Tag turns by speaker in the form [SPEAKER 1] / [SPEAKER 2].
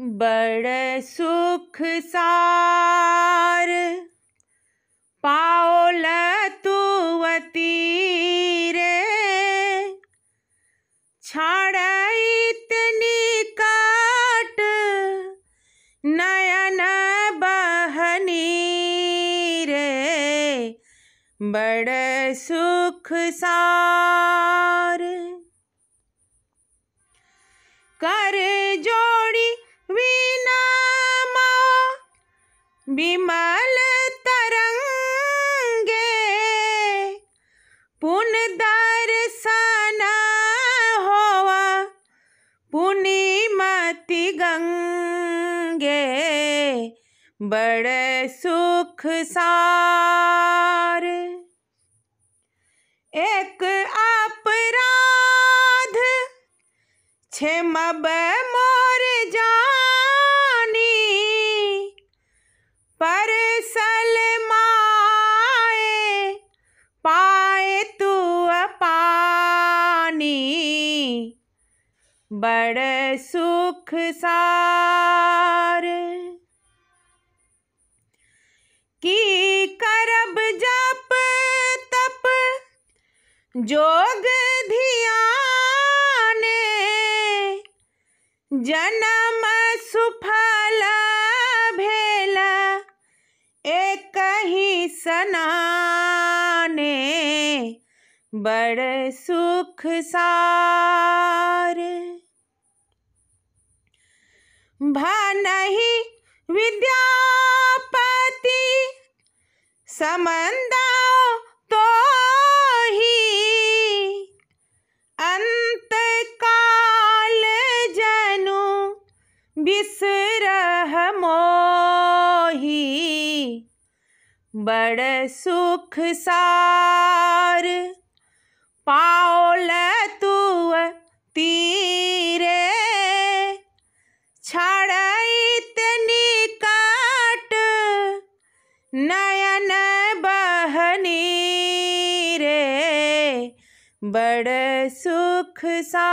[SPEAKER 1] बड़ सुख सार पाओल तुवती रे छाड़ इतनी काट नयन बहनी रे बड़ सुख सार कर विमल तरंगे पुन दर्शना होवा पुनिमति गंगे बड़े सुख सार एक अपराध छम रानी बड़े सुख सार की करब जप तप जोग धियाने जन्म सुफला बड़ सुख सार भनहि विद्यापति समंद तो ही अंत काल जनु बिसरह मोही बड़ सुख सार पाओल तू तीरे छड़ी निकट नयन बहनी रे बड़ सुख सार